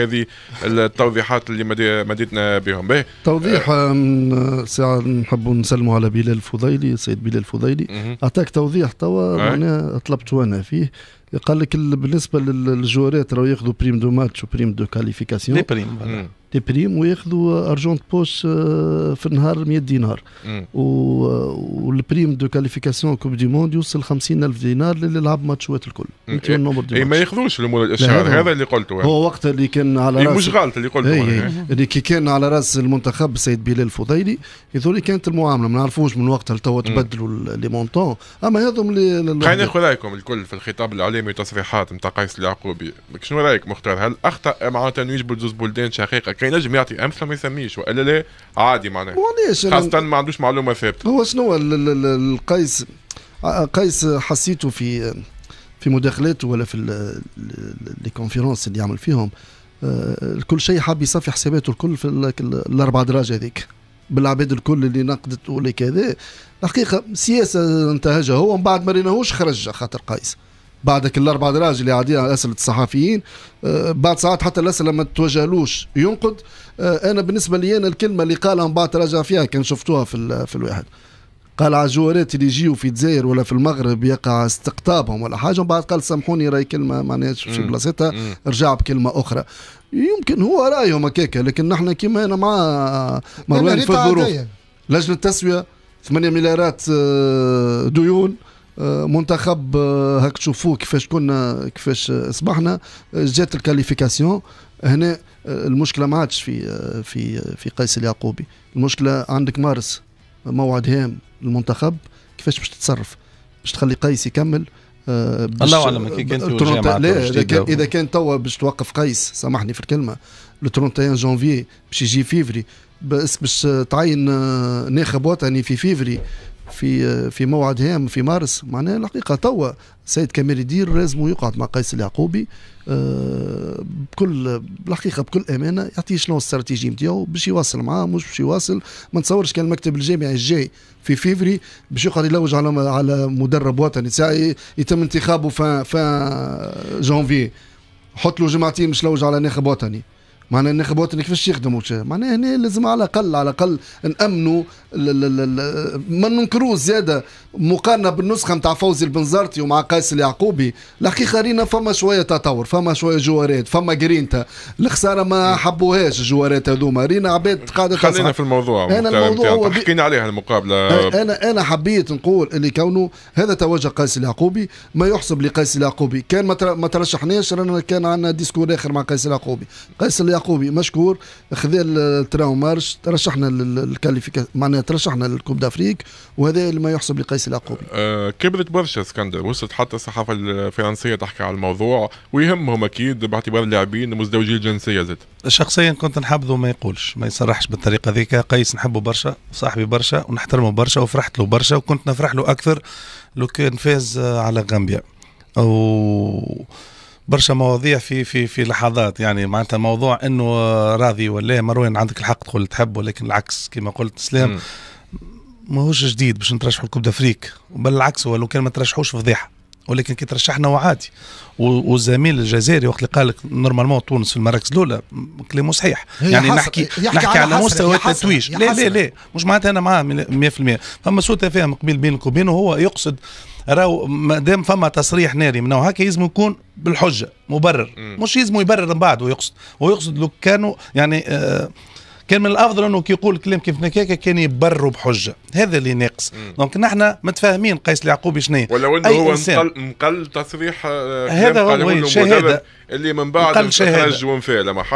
هذه التوضيحات اللي مديتنا بهم به توضيح ساعة نحب نسلموا على بلال الفضيلي السيد بلال الفضيلي اعطاك توضيح توا معناها طلبت انا فيه قال لك بالنسبه للجوارات راهو ياخذوا بريم دو ماتش وبريم دو كاليفيكاسيون دي بريم دي بريم وياخذوا ارجون بوش آه، في النهار 100 دينار و... آه، والبريم دو كاليفيكاسيون كوب دي موند يوصل 50 الف دينار للي لعب ماتشات الكل انت النمبر إيه، دي إيه، ما ياخذوش الاشهار هذا اللي قلته هو وقت اللي كان على إيه، راس مش غلط اللي قلته اللي كان على راس المنتخب السيد بلال الفضيلي هذول كانت المعامله ما نعرفوش من وقتها لتوا تبدلوا لي مونتون اما هذم اللي خلينا ناخذ رايكم الكل في الخطاب الاعلامي والتصريحات نتاع قيس اليعقوبي شنو رايك مختار هل اخطا معناتها انه يجبد زوز بلدان شقيقه كان ينجم يعطي امثله ما يسميش والا لا عادي معناها خاصه خاصه ما عندوش معلومه ثابته هو شنو القيس آه، قيس حسيته في في مداخلاته ولا في لي كونفيرونس اللي يعمل فيهم آه، الكل شيء حاب يصفي حساباته الكل في الاربع دراج هذيك بالعباد الكل اللي نقدت ولا كذا الحقيقه سياسه انتهجها هو من بعد ما ريناهوش خرج خاطر قيس بعد كل دراج اللي على اسئله الصحفيين آه، بعد ساعات حتى الاسئله ما توجهلوش ينقد آه، انا بالنسبه لي انا الكلمه اللي قالها من بعد تراجع فيها كان شفتوها في في الواحد قال على الجوارات اللي يجيو في الجزائر ولا في المغرب يقع استقطابهم ولا حاجه بعد قال سامحوني راي كلمه معناها في بلاصتها رجع بكلمه اخرى يمكن هو رايهم هكاك لكن نحن كيما انا مع مروان في الظروف لجنه التسويه 8 مليارات آه، ديون منتخب آه، هاك تشوفوه كيفاش كنا كيفاش آه، اصبحنا آه، جات الكاليفيكاسيون هنا المشكله ما عادش في في في قيس اليعقوبي المشكله عندك مارس موعد هام المنتخب كيفاش باش تتصرف باش تخلي قيس يكمل الله اعلم كي كانت الجامعه اذا كان اذا كان توا باش توقف قيس سامحني في الكلمه لو 31 جانفي باش يجي فيفري باش تعين ناخب وطني في فيفري في في موعد هام في مارس معناها الحقيقه توا سيد كمال يدير لازم يقعد مع قيس اليعقوبي آه، بكل الحقيقه بكل امانه يعطيه شنو الاستراتيجي نتاعو باش يواصل معاه مش باش يواصل ما نتصورش كان المكتب الجامعي الجاي في فيفري باش يقعد يلوج على على مدرب وطني يتم انتخابه في جانفي حط له جمعتين باش يلوج على ناخب وطني معناها الناخبات اللي كيفاش يخدموا معناها هنا لازم على الاقل على الاقل نامنوا ما ننكروش زياده مقارنه بالنسخه نتاع فوزي البنزرتي ومع قيس اليعقوبي الحقيقه رينا فما شويه تطور فما شويه جوارات فما جرينتا الخساره ما حبوهاش الجوارات هذوما رينا عباد قاعده خلينا في الموضوع انا الموضوع هو حكينا عليها المقابله انا انا حبيت نقول اللي كونه هذا توجه قيس اليعقوبي ما يحسب لقيس اليعقوبي كان ما ترشحناش رانا كان عندنا ديسكور اخر مع قيس اليعقوبي قيس اليعقوبي يعقوبي مشكور خذا التراو مارش ترشحنا للكاليفيكاسيون معناها ترشحنا للكوب دافريك وهذا ما يحسب لقيس العقوبي. آه كبرت برشا اسكندر وصلت حتى الصحافه الفرنسيه تحكي على الموضوع ويهمهم اكيد باعتبار اللاعبين مزدوجي الجنسيه زاد. شخصيا كنت نحبه ما يقولش ما يصرحش بالطريقه ذيك قيس نحبه برشا وصاحبي برشا ونحترمه برشا وفرحت له برشا وكنت نفرح له اكثر لو كان فاز على غامبيا. أو برشا مواضيع في في في لحظات يعني معناتها موضوع انه راضي ولا مروان عندك الحق تقول تحب ولكن العكس كما قلت سلام ماهوش جديد باش نترشحوا لكوب دافريك بل العكس هو لو كان ما ترشحوش فضيحه ولكن كي ترشحنا وعادي والزميل الجزائري وقت اللي قال لك نورمالمون تونس في المراكز الاولى كلام صحيح يعني حصر. نحكي نحكي على, على مستوى التتويج لا لا لا مش معناتها انا معاه 100% فما سوء تفاهم قبيل بينك وبينه هو يقصد راهو دام فما تصريح ناري من هكا يلزم يكون بالحجه مبرر مش يلزم يبرر من بعد ويقصد ويقصد لو كانوا يعني آه كان من الافضل انه كي يقول كلام كيف نكاكا كان يبرر بحجه هذا اللي ناقص دونك نحن متفاهمين قيس اليعقوبي شنو ولو آه، انه هو مقل, مقل تصريح هذا هو شهاده اللي من بعد خرج حاله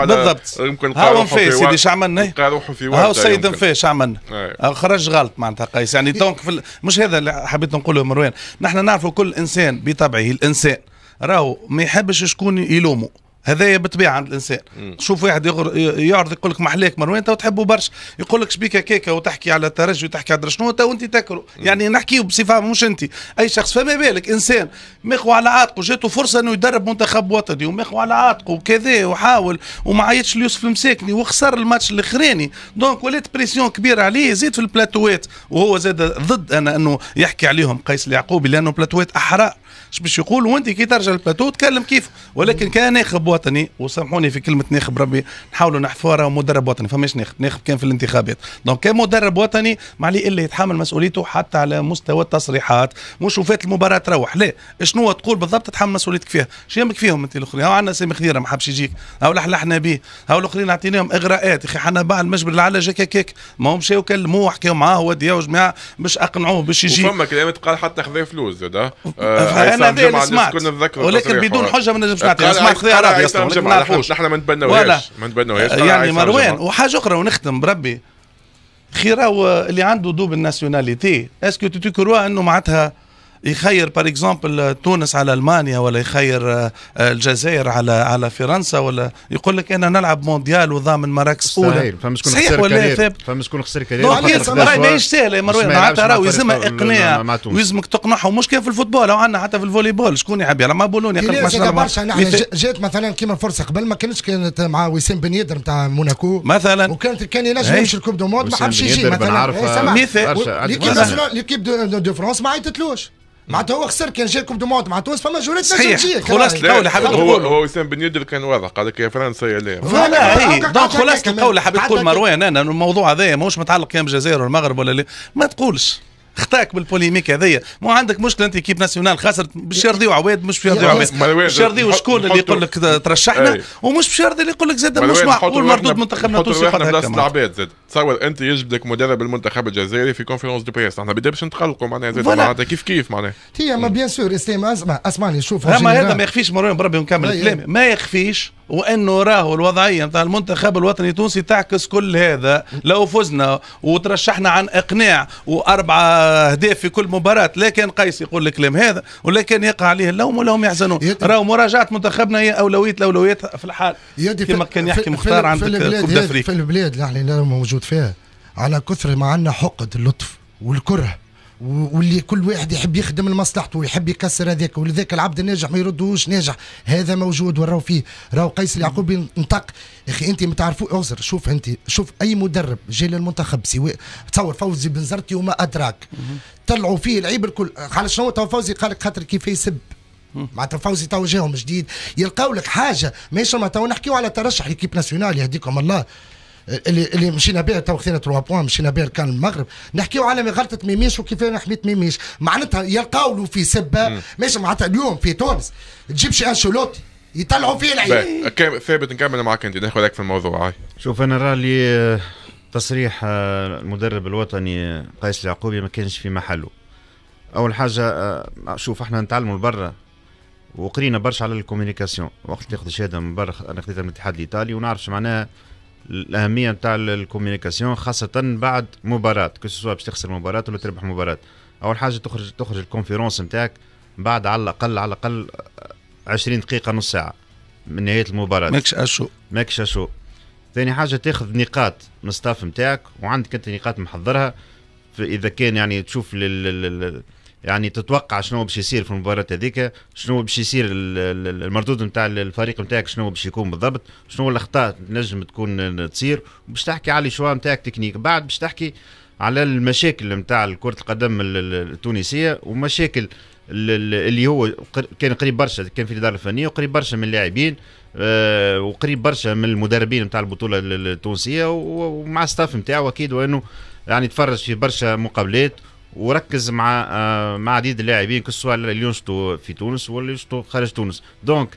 بالضبط يمكن هاو في سيدي شو عملنا؟ روحه في هاو السيد انفا شو عملنا؟ نعم. آه، خرج غلط معناتها قيس يعني دونك مش هذا اللي حبيت نقوله مروان نحن نعرفوا كل انسان بطبعه الانسان راهو ما يحبش شكون يلومه هذايا بالطبيعه عند الانسان مم. شوف واحد يعرض يقول لك محليك مروان انت تحبه برشا يقول لك شبيكه هكاك وتحكي على الترجي وتحكي على شنو انت انت تكره يعني نحكيه بصفه مش انت اي شخص فما بالك انسان مخو على عاتقه جاته فرصه انه يدرب منتخب وطني ومخو على عاتقه وكذا وحاول وما عيطش ليوسف المساكني وخسر الماتش الاخراني دونك ولات بريسيون كبيره عليه زيد في البلاتوات وهو زاد ضد انا انه يحكي عليهم قيس اليعقوبي لانه بلاتوات احرار اش باش يقول وانت كي ترجع للباتو تكلم كيف ولكن كان ناخب وطني وسامحوني في كلمه ناخب ربي نحاولوا نحفوها راه مدرب وطني فماش ناخب ناخب كان في الانتخابات دونك كان مدرب وطني ما عليه الا يتحمل مسؤوليته حتى على مستوى التصريحات مش وفات المباراه تروح لا شنو تقول بالضبط تحمل مسؤوليتك فيها شو يهمك فيهم انت الاخرين هاو عندنا سامي خديره ما حبش يجيك هاو لحلحنا به هاو الاخرين عطيناهم اغراءات يا اخي حنا بعد العلا جاك كيك ما هم مشاو كلموه حكاو معاه ودياو جماعه باش اقنعوه باش يجي فما كلمات قال حتى خذا فلوس زاد آه. انا هذا سمعت ولكن بدون حجه يعني ما نجمش نعطي سمعت خذيها راضي اصلا ما نعرفوش نحن ما نتبناوهاش ما نتبناوهاش يعني مروان وحاجه اخرى ونختم بربي خيراو اللي عنده دوب الناسيوناليتي اسكو تو كروا انه معناتها يخير بار اكزومبل تونس على المانيا ولا يخير آه، الجزائر على على فرنسا ولا يقول لك انا نلعب مونديال وضامن مراكز اولى فما شكون صحيح ولا فما شكون خسر كارير ماهيش سهله يا مروان معناتها راهو يلزمها اقناع ويلزمك تقنعهم مش كان في الفوتبول او عندنا حتى في الفولي بول شكون يحب يلعب مع بولونيا قبل برشا جات مثلا كيما الفرصه قبل ما كانتش كانت مع وسام بن يدر نتاع موناكو مثلا وكانت كان ينجم إيه؟ يمشي الكوب دو موند ما حبش يجي مثلا إيه، مثال ليكيب دو فرونس ما عيطتلوش معناتها هو خسر كان جاي كوب دو موند معناتها تونس فما جولات صحيح خلاص القول حبيت هو هو وسام بن يدر كان واضح قال لك يا فرنسا يا لا فوالا إيه، دونك خلاص القول حبيت تقول مروان انا الموضوع هذايا ماهوش متعلق يا بالجزائر والمغرب المغرب ولا لا ما تقولش خطاك بالبوليميك هذيا مو عندك مشكله انت كيب ناسيونال خسرت باش يرضيو عواد مش باش يرضيو عواد باش يرضيو شكون اللي يقول لك ترشحنا ومش باش يرضي اللي يقول لك زاد مش معقول مردود منتخبنا التونسي قد هكا العباد زاد تصور انت يجبدك مدرب المنتخب الجزائري في كونفيرونس دو بريس احنا بدا باش نتقلقوا معناها زاد معناتها كيف كيف معناها هي ما بيان سور اسلام اسمع اسمعني شوف اما هذا ما يخفيش مروان بربي نكمل كلامي ما يخفيش وانه راهو الوضعيه نتاع المنتخب الوطني التونسي تعكس كل هذا لو فزنا وترشحنا عن اقناع واربعه اهداف في كل مباراه لا كان قيس يقول الكلام هذا ولا كان يقع عليه اللوم ولا هم يحزنون راهو مراجعه منتخبنا هي اولويه الاولويات في الحال كما كان يحكي مختار عن في البلاد اللي يعني موجود فيها على كثر ما عندنا حقد اللطف والكره واللي كل واحد يحب يخدم لمصلحته ويحب يكسر هذاك ولذاك العبد الناجح ما يردوش ناجح هذا موجود وراه فيه راهو قيس اليعقوبي نطق يا اخي انت ما تعرفوش اعذر شوف انت شوف اي مدرب جاي للمنتخب سواء تصور فوزي بن زرتي وما ادراك طلعوا فيه العيب الكل على شنو تو فوزي قال لك خاطر كيف يسب معناتها فوزي تو جاهم جديد يلقاو لك حاجه ماشي ما تو نحكيو على ترشح ليكيب ناسيونال يهديكم الله اللي اللي مشينا بها تو خذينا تروا بوان مشينا بها كان المغرب نحكيو على غلطه ميميش وكيف انا حميت ميميش معناتها له في سبه ماشي معناتها اليوم في تونس تجيب شي انشيلوتي يطلعوا فيه العين ثابت نكمل معك انت ناخذك في الموضوع هاي شوف انا رالي آه، تصريح آه، المدرب الوطني آه، قيس العقوبي ما كانش في محله اول حاجه شوف احنا نتعلموا برا وقرينا برشا على الكوميونيكاسيون وقت تاخذ شهاده من برا انا خديتها من الاتحاد الايطالي ونعرف شو معناها الاهميه نتاع الكوميونيكاسيون خاصه بعد مباراه كو سوا باش تخسر مباراه ولا تربح مباراه اول حاجه تخرج تخرج الكونفيرونس نتاعك بعد على الاقل على الاقل 20 دقيقه نص ساعه من نهايه المباراه ماكش اشو ماكش اشو ثاني حاجه تاخذ نقاط من الستاف نتاعك وعندك انت نقاط محضرها اذا كان يعني تشوف لل... يعني تتوقع شنو باش يصير في المباراه هذيك شنو باش يصير المردود نتاع الفريق نتاعك شنو باش يكون بالضبط شنو الاخطاء نجم تكون تصير باش تحكي على الشوا نتاعك تكنيك بعد باش تحكي على المشاكل نتاع كره القدم التونسيه ومشاكل اللي هو كان قريب برشا كان في الاداره الفنيه وقريب برشا من اللاعبين آه، وقريب برشا من المدربين نتاع البطوله التونسيه ومع الستاف نتاعو اكيد وانه يعني تفرج في برشا مقابلات وركز مع آه، مع عديد اللاعبين كسوا اللي ينشطوا في تونس واللي ينشطوا خارج تونس دونك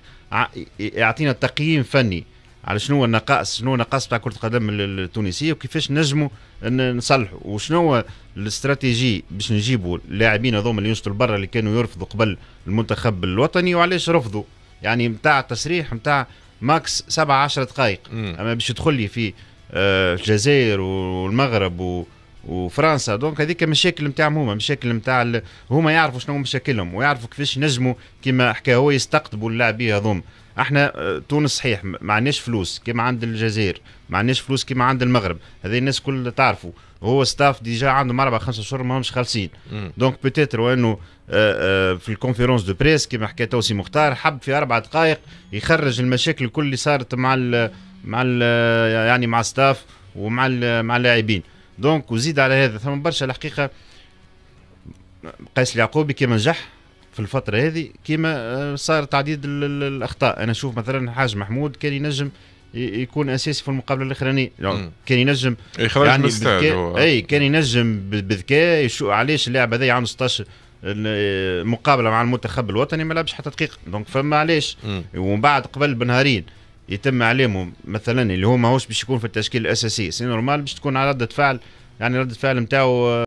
يعطينا تقييم فني على شنو هو النقائص شنو النقائص تاع كره القدم التونسيه وكيفاش نجموا نصلحوا وشنو هو الاستراتيجي باش نجيبوا اللاعبين هذوما اللي ينشطوا برا اللي كانوا يرفضوا قبل المنتخب الوطني وعلاش رفضوا يعني نتاع تصريح نتاع ماكس 7 10 دقائق اما باش يدخل لي في آه، الجزائر والمغرب وفرنسا دونك هذيك مشاكل نتاعهم هما مشاكل نتاع هما يعرفوا شنو مشاكلهم ويعرفوا كيفاش ينجموا كما حكى هو يستقطبوا اللاعبيه هذوما احنا آه، تونس صحيح ما عندناش فلوس كما عند الجزائر ما عندناش فلوس كما عند المغرب هذه الناس كل تعرفوا هو ستاف ديجا عندهم اربع خمسة ما ماهمش خالصين دونك بوتيتر وانه آه، آه، في الكونفيرونس دو بريس كما حكى توسي مختار حب في اربع دقائق يخرج المشاكل الكل اللي صارت مع الـ مع الـ يعني مع ستاف ومع مع اللاعبين دونك وزيد على هذا ثم برشا الحقيقه قيس اليعقوبي كيما نجح في الفترة هذه كيما آه، صار تعديد الأخطاء أنا أشوف مثلا حاج محمود كان ينجم يكون اساسي في المقابله الاخرانيه يعني كان ينجم يخرج يعني بذكاء اي كان ينجم بذكاء شو علاش اللاعب هذا عنده 16 آه، مقابله مع المنتخب الوطني ما لعبش حتى دقيقه دونك فما علاش ومن بعد قبل بنهارين يتم اعلامه مثلا اللي هو ماهوش باش يكون في التشكيل الاساسي سي نورمال باش تكون على رده فعل يعني رده فعل نتاعو